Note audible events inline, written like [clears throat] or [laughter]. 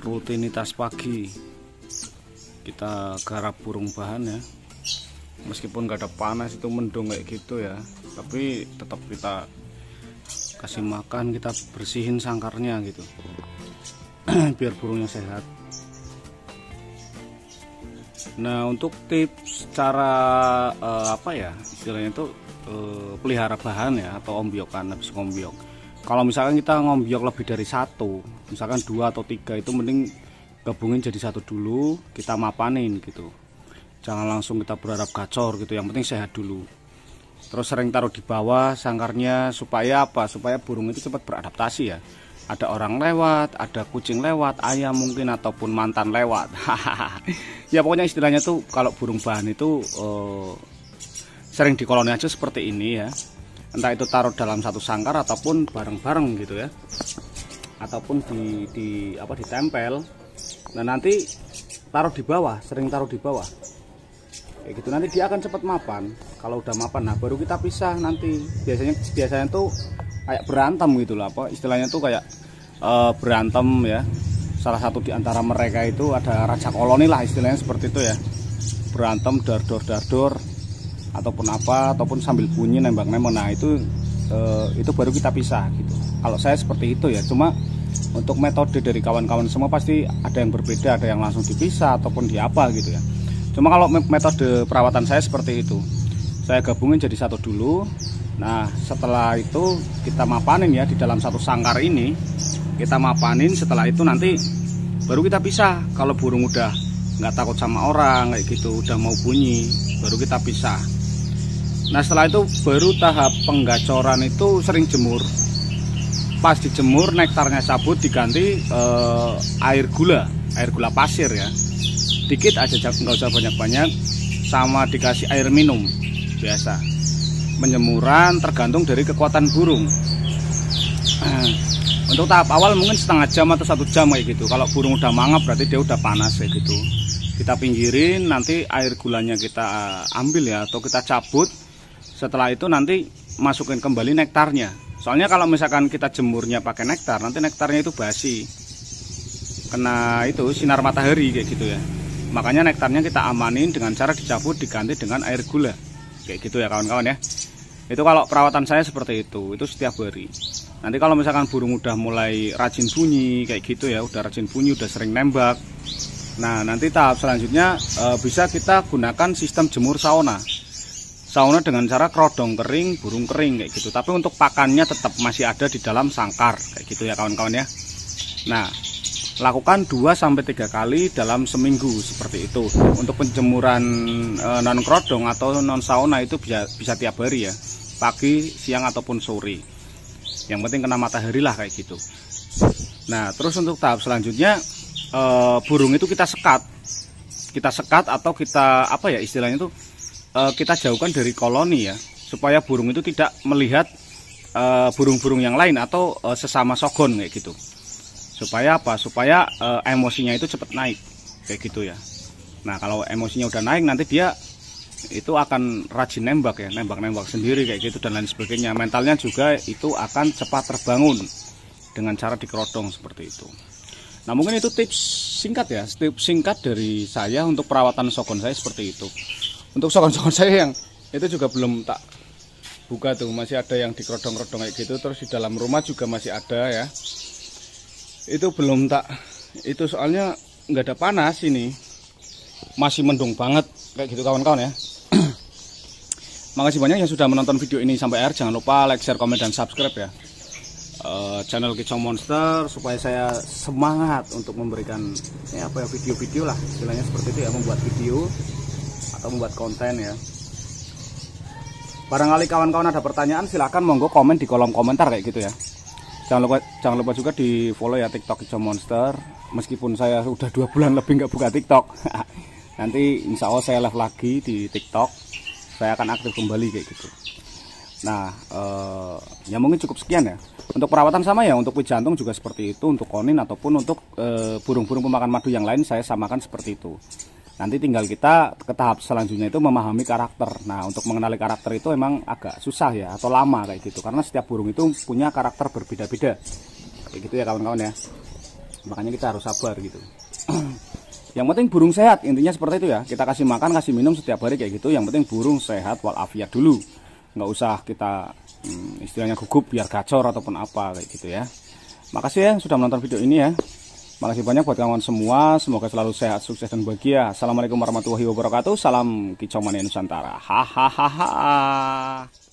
rutinitas pagi kita garap burung bahan ya meskipun gak ada panas itu mendung kayak gitu ya tapi tetap kita kasih makan kita bersihin sangkarnya gitu [clears throat] biar burungnya sehat nah untuk tips cara uh, apa ya istilahnya itu uh, pelihara bahan ya atau ombiokan habis ombiok kalau misalkan kita ngombyok lebih dari satu misalkan dua atau tiga itu mending gabungin jadi satu dulu kita mapanin gitu jangan langsung kita berharap gacor gitu yang penting sehat dulu terus sering taruh di bawah sangkarnya supaya apa supaya burung itu cepat beradaptasi ya ada orang lewat, ada kucing lewat, ayam mungkin ataupun mantan lewat. [laughs] ya pokoknya istilahnya tuh kalau burung bahan itu eh, sering koloni aja seperti ini ya entah itu taruh dalam satu sangkar ataupun bareng-bareng gitu ya ataupun di, di apa ditempel nah nanti taruh di bawah sering taruh di bawah kayak gitu nanti dia akan cepat mapan kalau udah mapan nah baru kita pisah nanti biasanya biasanya tuh kayak berantem gitu lah apa istilahnya tuh kayak uh, berantem ya salah satu di antara mereka itu ada raja koloni lah istilahnya seperti itu ya berantem dar dor dar dor ataupun apa ataupun sambil bunyi nembak nembak nah itu e, itu baru kita pisah gitu kalau saya seperti itu ya cuma untuk metode dari kawan-kawan semua pasti ada yang berbeda ada yang langsung dipisah ataupun di apa gitu ya cuma kalau metode perawatan saya seperti itu saya gabungin jadi satu dulu nah setelah itu kita mapanin ya di dalam satu sangkar ini kita mapanin setelah itu nanti baru kita pisah kalau burung udah nggak takut sama orang kayak gitu udah mau bunyi baru kita pisah Nah setelah itu baru tahap penggacoran itu sering jemur. Pas dijemur nektarnya cabut diganti eh, air gula, air gula pasir ya. Dikit aja nggak usah banyak-banyak, sama dikasih air minum biasa. Penyemuran tergantung dari kekuatan burung. Nah, untuk tahap awal mungkin setengah jam atau satu jam kayak gitu. Kalau burung udah mangap berarti dia udah panas kayak gitu. Kita pinggirin, nanti air gulanya kita ambil ya atau kita cabut setelah itu nanti masukin kembali nektarnya soalnya kalau misalkan kita jemurnya pakai nektar nanti nektarnya itu basi kena itu sinar matahari kayak gitu ya makanya nektarnya kita amanin dengan cara dicabut diganti dengan air gula kayak gitu ya kawan-kawan ya itu kalau perawatan saya seperti itu itu setiap hari nanti kalau misalkan burung udah mulai rajin bunyi kayak gitu ya udah rajin bunyi udah sering nembak nah nanti tahap selanjutnya eh, bisa kita gunakan sistem jemur sauna sauna dengan cara kerodong kering, burung kering kayak gitu. Tapi untuk pakannya tetap masih ada di dalam sangkar kayak gitu ya kawan-kawan ya. Nah, lakukan 2 sampai 3 kali dalam seminggu seperti itu. Untuk penjemuran e, eh, non kerodong atau non sauna itu bisa bisa tiap hari ya. Pagi, siang ataupun sore. Yang penting kena matahari lah kayak gitu. Nah, terus untuk tahap selanjutnya e, burung itu kita sekat. Kita sekat atau kita apa ya istilahnya tuh Eh, kita jauhkan dari koloni ya supaya burung itu tidak melihat eh, burung-burung uh, yang lain atau uh, sesama sogon kayak gitu supaya apa supaya uh, emosinya itu cepat naik kayak gitu ya nah kalau emosinya udah naik nanti dia itu akan rajin nembak ya nembak-nembak sendiri kayak gitu dan lain sebagainya mentalnya juga itu akan cepat terbangun dengan cara dikerodong seperti itu nah mungkin itu tips singkat ya tips singkat dari saya untuk perawatan sogon saya seperti itu untuk sokon-sokon [laughs] saya yang itu juga belum tak buka tuh masih ada yang di kerodong kayak gitu terus di dalam rumah juga masih ada ya itu belum tak itu soalnya nggak ada panas ini masih mendung banget kayak gitu kawan-kawan ya [clears throat] makasih banyak yang sudah menonton video ini sampai akhir jangan lupa like share komen dan subscribe ya eh, channel Kicong Monster supaya saya semangat untuk memberikan ya apa ya video-video lah istilahnya seperti itu ya membuat video atau membuat konten ya barangkali kawan-kawan ada pertanyaan silahkan monggo komen di kolom komentar kayak gitu ya jangan lupa jangan lupa juga di follow ya tiktok hijau monster meskipun saya sudah dua bulan lebih nggak buka tiktok [laughs] nanti insya Allah saya live lagi di tiktok saya akan aktif kembali kayak gitu Nah, eh, ya mungkin cukup sekian ya. Untuk perawatan sama ya, untuk jantung juga seperti itu, untuk konin ataupun untuk eh, burung-burung eh, pemakan madu yang lain saya samakan seperti itu nanti tinggal kita ke tahap selanjutnya itu memahami karakter nah untuk mengenali karakter itu emang agak susah ya atau lama kayak gitu karena setiap burung itu punya karakter berbeda-beda kayak gitu ya kawan-kawan ya makanya kita harus sabar gitu [clears throat] yang penting burung sehat intinya seperti itu ya kita kasih makan kasih minum setiap hari kayak gitu yang penting burung sehat walafiat dulu nggak usah kita hmm, istilahnya gugup biar gacor ataupun apa kayak gitu ya makasih ya sudah menonton video ini ya Makasih banyak buat kawan semua. Semoga selalu sehat, sukses dan bahagia. Assalamualaikum warahmatullahi wabarakatuh. Salam kicau mania Nusantara. Hahaha.